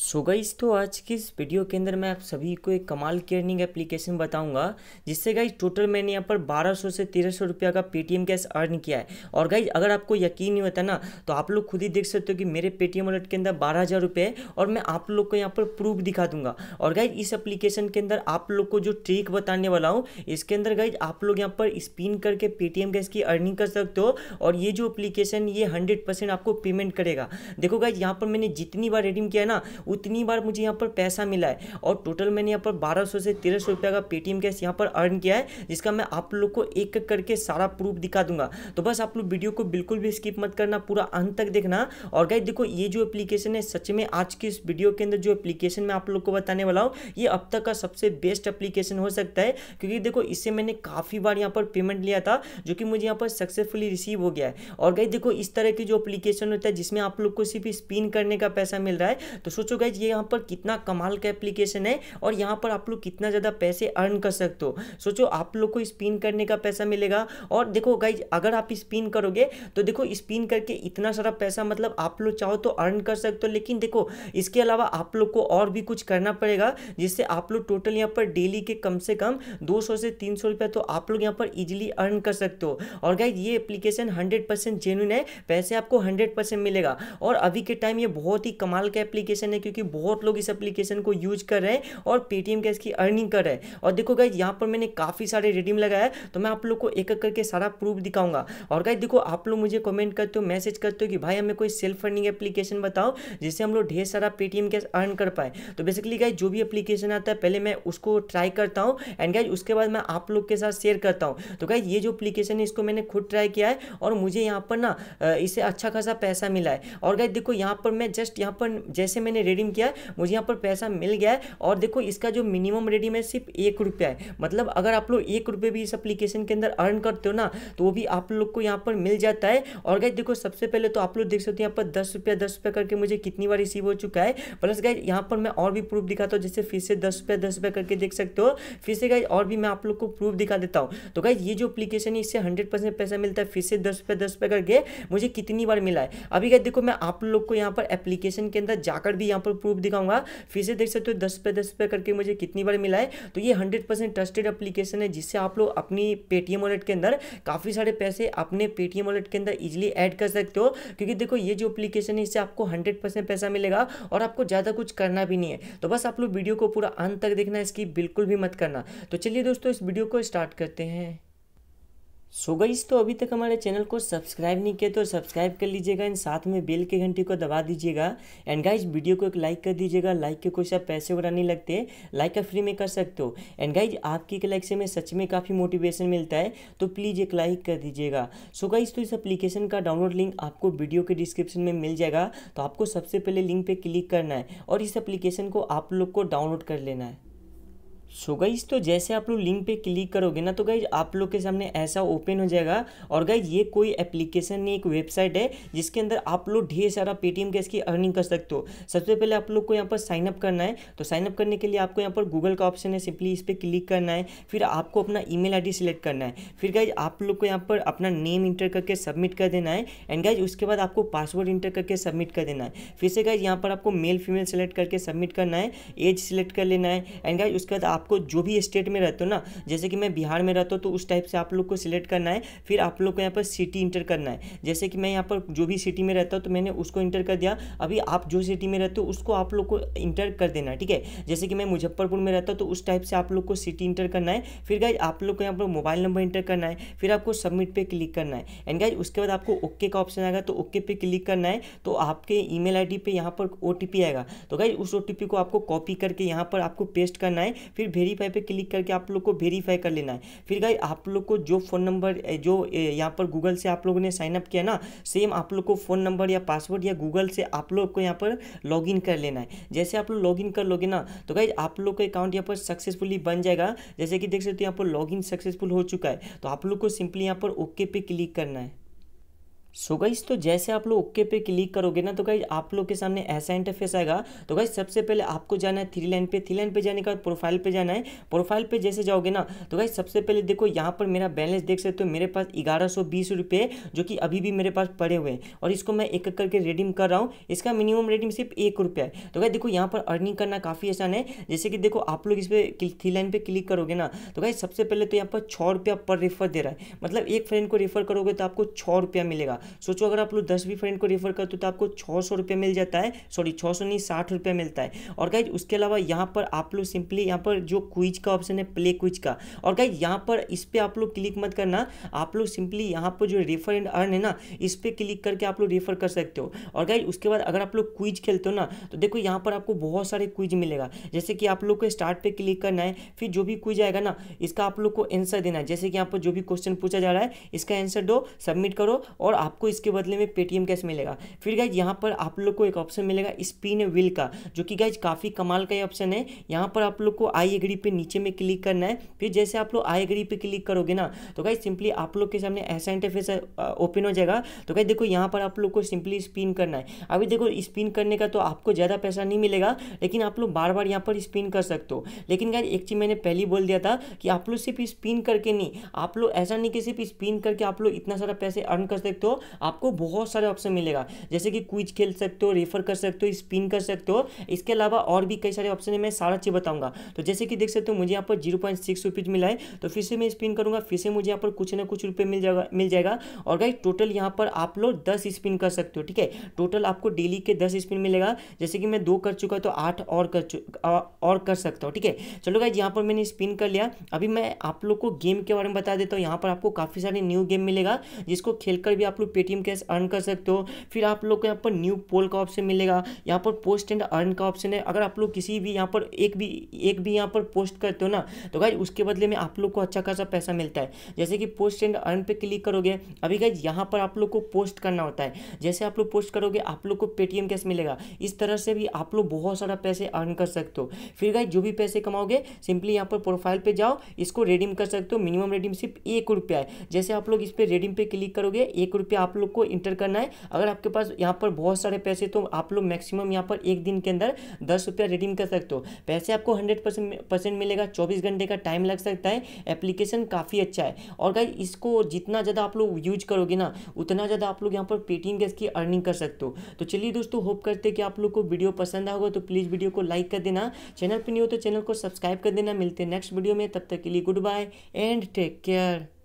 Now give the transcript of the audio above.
सो so guys तो आज की इस वीडियो के अंदर मैं आप सभी को एक कमाल की अर्निंग एप्लीकेशन बताऊंगा जिससे गाइज टोटल मैंने यहाँ पर 1200 से 1300 रुपया का पेटीएम कैश अर्न किया है और गाइज अगर आपको यकीन नहीं होता ना तो आप लोग खुद ही देख सकते हो कि मेरे पेटीएम वॉलेट के अंदर बारह हज़ार रुपये है और मैं आप लोग को यहाँ पर प्रूफ दिखा दूंगा और गाइज इस एप्लीकेशन के अंदर आप लोग को जो ट्रिक बताने वाला हूँ इसके अंदर गाइज आप लोग यहाँ पर स्पिन करके पेटीएम कैश की अर्निंग कर सकते हो और ये जो अप्लीकेशन ये हंड्रेड आपको पेमेंट करेगा देखो गाइज यहाँ पर मैंने जितनी बार रेडीम किया ना उतनी बार मुझे यहाँ पर पैसा मिला है और टोटल मैंने यहाँ पर बारह सौ से तेरह सौ रुपया का पेटीएम कैश यहाँ पर अर्न किया है जिसका मैं आप लोग को एक एक करके सारा प्रूफ दिखा दूंगा तो बस आप लोग वीडियो को बिल्कुल भी स्किप मत करना पूरा अंत तक देखना और गाइज देखो ये जो एप्लीकेशन है सच में आज की इस वीडियो के अंदर जो एप्लीकेशन मैं आप लोग को बताने वाला हूँ ये अब तक का सबसे बेस्ट एप्लीकेशन हो सकता है क्योंकि देखो इससे मैंने काफ़ी बार यहाँ पर पेमेंट लिया था जो कि मुझे यहाँ पर सक्सेसफुली रिसीव हो गया है और गाइज देखो इस तरह की जो एप्लीकेशन होता है जिसमें आप लोग को सिर्फ स्पिन करने का पैसा मिल रहा है तो सोचो गाइज ये यहाँ पर कितना कमाल का एप्लीकेशन है और यहाँ पर आप लोग कितना ज़्यादा पैसे अर्न कर सकते हो सोचो आप लोग को स्पिन करने का पैसा मिलेगा और देखो गाइज अगर आप स्पिन करोगे तो देखो स्पिन करके इतना सारा पैसा मतलब आप लोग चाहो तो अर्न कर सकते हो लेकिन देखो इसके अलावा आप लोग को और भी कुछ करना पड़ेगा जिससे आप लोग टोटल यहाँ पर डेली के कम से कम दो से तीन रुपया तो आप लोग यहाँ पर ईजिली अर्न कर सकते हो और गाइज ये एप्लीकेशन हंड्रेड परसेंट जेन्यून है पैसे आपको हंड्रेड परसेंट मिलेगा और अभी के टाइम ये बहुत ही कमाल का एप्लीकेशन है क्योंकि बहुत लोग इस एप्लीकेशन को यूज कर रहे हैं और पेटीएम कैश की अर्निंग कर रहे हैं और देखो गाइज यहाँ पर मैंने काफ़ी सारे रिडीम लगाया है तो मैं आप लोग को एक एक करके सारा प्रूफ दिखाऊंगा और गाइज देखो आप लोग मुझे कमेंट करते हो मैसेज करते हो कि भाई हमें कोई सेल्फ अर्निंग एप्लीकेशन बताओ जिससे हम लोग ढेर सारा पेटीएम कैश अर्न कर पाए तो बेसिकली गाइज जो भी एप्लीकेशन आता है पहले मैं उसको ट्राई करता हूँ एंड गाइज उसके बाद मैं आप लोग के साथ शेयर करता हूँ तो गाइज ये जो अप्लीकेशन है इसको मैंने खुद ट्राई किया है और मुझे यहाँ पर ना इसे अच्छा खासा पैसा मिला है और गाइज देखो यहाँ पर मैं जस्ट यहाँ पर जैसे मैंने रिडीम किया है मुझे यहाँ पर पैसा मिल गया है और देखो इसका जो मिनिमम रिडीम है सिर्फ एक रुपया है मतलब अगर आप लोग एक रुपये भी इस अप्लीकेशन के अंदर अर्न करते हो ना तो वो भी आप लोग को यहाँ पर मिल जाता है और गाइज देखो सबसे पहले तो आप लोग देख सकते हो यहाँ पर दस रुपया दस रुपया करके मुझे कितनी बार रिसीव हो चुका है प्लस गाइज यहाँ पर मैं और भी प्रूफ दिखाता हूँ जैसे फिर से दस रुपया दस रुपया करके देख सकते हो फिर से गाइज और भी मैं आप लोग को प्रूफ दिखा देता हूँ तो गाइज ये जो एप्लीकेशन है इससे हंड्रेड परसेंट पैसा मिलता है फिर से दस रुपया दस रुपया करके मुझे कितनी बार मिला है अभी गाइज देखो मैं आप लोग को यहाँ पर एप्लीकेशन के अंदर जाकर भी यहाँ पर प्रूफ दिखाऊंगा फिर से देख सकते हो दस पे दस पे करके मुझे कितनी बार मिला है तो ये हंड्रेड परसेंट ट्रस्टेड एप्लीकेशन है जिससे आप लोग अपनी पेटीएम वॉलेट के अंदर काफ़ी सारे पैसे अपने पेटीएम वॉलेट के अंदर ईजिली एड कर सकते हो क्योंकि देखो ये जो एप्लीकेशन है इससे आपको हंड्रेड पैसा मिलेगा और आपको ज़्यादा कुछ करना भी नहीं है तो बस आप लोग वीडियो को पूरा अंत तक देखना इसकी बिल्कुल भी मत करना तो चलिए दोस्तों इस वीडियो को स्टार्ट करते हैं सो गईस तो अभी तक हमारे चैनल को सब्सक्राइब नहीं किया तो सब्सक्राइब कर लीजिएगा एंड साथ में बेल के घंटी को दबा दीजिएगा एंड गाइज वीडियो को एक लाइक कर दीजिएगा लाइक के कोई आप पैसे वगैरह नहीं लगते लाइक का फ्री में कर सकते हो एंड गाइज आपकी एक लाइक से हमें सच में काफ़ी मोटिवेशन मिलता है तो प्लीज़ एक लाइक कर दीजिएगा सो गाइज तो इस अप्लीकेशन का डाउनलोड लिंक आपको वीडियो के डिस्क्रिप्शन में मिल जाएगा तो आपको सबसे पहले लिंक पर क्लिक करना है और इस अप्लीकेशन को आप लोग को डाउनलोड कर लेना है सो so गाइज तो जैसे आप लोग लिंक पे क्लिक करोगे ना तो गाइज आप लोग के सामने ऐसा ओपन हो जाएगा और गाइज ये कोई एप्लीकेशन नहीं एक वेबसाइट है जिसके अंदर आप लोग ढेर सारा पेटीएम कैश की अर्निंग कर सकते हो सबसे पहले आप लोग को यहाँ पर साइनअप करना है तो साइनअप करने के लिए आपको यहाँ पर गूगल का ऑप्शन है सिंपली इस पर क्लिक करना है फिर आपको अपना ई मेल सिलेक्ट करना है फिर गाइज आप लोग को यहाँ पर अपना नेम इंटर करके सबमिट कर देना है एंड गाइज उसके बाद आपको पासवर्ड इंटर करके सबमिट कर देना है फिर से गाइज यहाँ पर आपको मेल फीमेल सेलेक्ट करके सबमिट करना है एज सिलेक्ट कर लेना है एंड गाइज उसके बाद आपको जो भी स्टेट में रहते हो ना जैसे कि मैं बिहार में रहता हूँ तो उस टाइप से आप लोग को सिलेक्ट करना है फिर आप लोग को यहाँ पर सिटी इंटर करना है जैसे कि मैं यहाँ पर जो भी सिटी में रहता हूँ तो मैंने उसको इंटर कर दिया अभी आप जो सिटी में रहते हो उसको आप लोग को इंटर कर देना है ठीक है जैसे कि मैं मुजफ्फरपुर में रहता हूँ तो उस टाइप से आप लोग को सिटी इंटर करना है फिर गाइज आप लोग को यहाँ पर मोबाइल नंबर इंटर करना है फिर आपको सबमिट पर क्लिक करना है एंड गाइज उसके बाद आपको ओके का ऑप्शन आएगा तो ओके पे क्लिक करना है तो आपके ई आई डी पे यहाँ पर पी आएगा तो गाइज उस पी को आपको कॉपी करके यहाँ पर आपको पेस्ट करना है फिर वेरीफाई पे क्लिक करके आप लोग को वेरीफाई कर लेना है फिर गाई आप लोग को जो फ़ोन नंबर जो यहाँ पर गूगल से आप लोगों ने साइनअप किया ना सेम आप लोग को फ़ोन नंबर या पासवर्ड या गूगल से आप लोग को यहाँ पर लॉगिन कर लेना है जैसे आप लोग लॉगिन कर लोगे ना तो गाई आप लोग का अकाउंट यहाँ पर सक्सेसफुली बन जाएगा जैसे कि देख सकते हो यहाँ पर लॉगिन सक्सेसफुल हो चुका है तो आप लोग को सिंपली यहाँ पर ओके पे क्लिक करना है सो so गाइज तो जैसे आप लोग ओके पे क्लिक करोगे ना तो गाइज आप लोग के सामने ऐसा इंटरफेस आएगा तो गाइज सबसे पहले आपको जाना है थ्री लाइन पे थ्री लाइन पे जाने का प्रोफाइल पे जाना है प्रोफाइल पे जैसे जाओगे ना तो गाइज सबसे पहले देखो यहाँ पर मेरा बैलेंस देख सकते हो तो मेरे पास ग्यारह सौ बीस रुपये जो कि अभी भी मेरे पास पड़े हुए हैं और इसको मैं एक एक करके रिडीम कर रहा हूँ इसका मिनिमम रिडीम सिर्फ एक रुपया है तो गाइज देखो यहाँ पर अर्निंग करना काफ़ी आसान है जैसे कि देखो आप लोग इस पर थ्री लाइन पर क्लिक करोगे ना तो गाइज सबसे पहले तो यहाँ पर छः रुपया पर रेफर दे रहा है मतलब एक फ्रेंड को रेफर करोगे तो आपको छः रुपया मिलेगा सोचो अगर आप लोग दस भी फ्रेंड को रेफर करते हो तो आपको छः सौ रुपये मिल जाता है सॉरी छः सौ नहीं साठ रुपये मिलता है और गाइज उसके अलावा यहाँ पर आप लोग सिंपली यहाँ पर जो क्विज का ऑप्शन है प्ले क्विज का और गाइज यहाँ पर इस पर आप लोग क्लिक मत करना आप लोग सिंपली यहाँ पर जो रेफर एंड अर्न है ना इस पर क्लिक करके आप लोग रेफर कर सकते हो और गाइज उसके बाद अगर आप लोग क्विज खेलते हो ना तो देखो यहाँ पर आपको बहुत सारे क्विज मिलेगा जैसे कि आप लोग को स्टार्ट पे क्लिक करना है फिर जो भी क्विज आएगा ना इसका आप लोग को आंसर देना है जैसे कि यहाँ पर जो भी क्वेश्चन पूछा जा रहा है इसका आंसर दो सबमिट करो और आप आपको इसके बदले में पेटीएम कैश मिलेगा फिर गाइज यहाँ पर आप लोग को एक ऑप्शन मिलेगा स्पिन व्हील का जो कि गाइज काफ़ी कमाल का ये ऑप्शन है यहाँ पर आप लोग को आई एग्री पे नीचे में क्लिक करना है फिर जैसे आप लोग आई एग्री पे क्लिक करोगे ना तो गाइज सिंपली आप लोग के सामने ऐसा इंटरफेस ओपन हो जाएगा तो गाइज देखो यहाँ पर आप लोग को सिंपली स्पिन करना है अभी देखो स्पिन करने का तो आपको ज़्यादा पैसा नहीं मिलेगा लेकिन आप लोग बार बार यहाँ पर स्पिन कर सकते हो लेकिन गाइज एक चीज़ मैंने पहले बोल दिया था कि आप लोग सिर्फ स्पिन करके नहीं आप लोग ऐसा नहीं कि सिर्फ स्पिन करके आप लोग इतना सारा पैसे अर्न कर सकते हो आपको बहुत सारे ऑप्शन मिलेगा जैसे कि क्विज खेल सकते हो रेफर कर सकते हो स्पिन कर सकते हो इसके अलावा और भी कई सारे ऑप्शन है मैं सारा चीज़ बताऊंगा तो जैसे कि देख सकते हो मुझे यहाँ पर जीरो पॉइंट सिक्स रुपीज़ मिला है तो फिर से मैं स्पिन करूँगा फिर से मुझे यहाँ पर कुछ ना कुछ रुपये मिल जाएगा मिल जाएगा और गाइज टोटल यहाँ पर आप लोग दस स्पिन कर सकते हो ठीक है टोटल आपको डेली के दस स्पिन मिलेगा जैसे कि मैं दो कर चुका तो आठ और कर और कर सकता हूँ ठीक है चलो भाई यहाँ पर मैंने स्पिन कर लिया अभी मैं आप लोग को गेम के बारे में बता देता हूँ यहाँ पर आपको काफ़ी सारे न्यू गेम मिलेगा जिसको खेलकर भी आप लोग पेटीएम कैश अर्न कर सकते हो फिर आप लोग को यहाँ पर न्यू पोल का ऑप्शन मिलेगा यहाँ पर पोस्ट एंड अर्न का ऑप्शन है अगर आप लोग किसी भी यहाँ पर एक भी एक भी यहाँ पर पोस्ट करते हो ना तो गाइज उसके बदले में आप लोग को अच्छा खासा पैसा मिलता है जैसे कि पोस्ट एंड अर्न पे क्लिक करोगे अभी गाइज यहाँ पर आप लोग को पोस्ट करना होता है जैसे आप लोग पोस्ट करोगे आप लोग को पेटीएम कैश मिलेगा इस तरह से भी आप लोग बहुत सारा पैसे अर्न कर सकते हो फिर गाइज जो भी पैसे कमाओगे सिंपली यहाँ पर प्रोफाइल पर जाओ इसको रिडीम कर सकते हो मिनिमम रिडीम सिर्फ एक रुपया है जैसे आप लोग इस पर रिडीम पे क्लिक करोगे एक रुपया आप लोग को इंटर करना है अगर आपके पास यहाँ पर बहुत सारे पैसे तो आप लोग मैक्सिमम यहाँ पर एक दिन के अंदर दस रुपया रिडीम कर सकते हो पैसे आपको हंड्रेड परसेंट मिलेगा चौबीस घंटे का टाइम लग सकता है एप्लीकेशन काफ़ी अच्छा है और गाइज इसको जितना ज़्यादा आप लोग यूज करोगे ना उतना ज़्यादा आप लोग यहाँ पर पेटीएम गैस की अर्निंग कर सकते हो तो चलिए दोस्तों होप करते हैं कि आप लोग को वीडियो पसंद आएगा तो प्लीज़ वीडियो को लाइक कर देना चैनल पर नहीं हो तो चैनल को सब्सक्राइब कर देना मिलते हैं नेक्स्ट वीडियो में तब तक के लिए goodbye and take care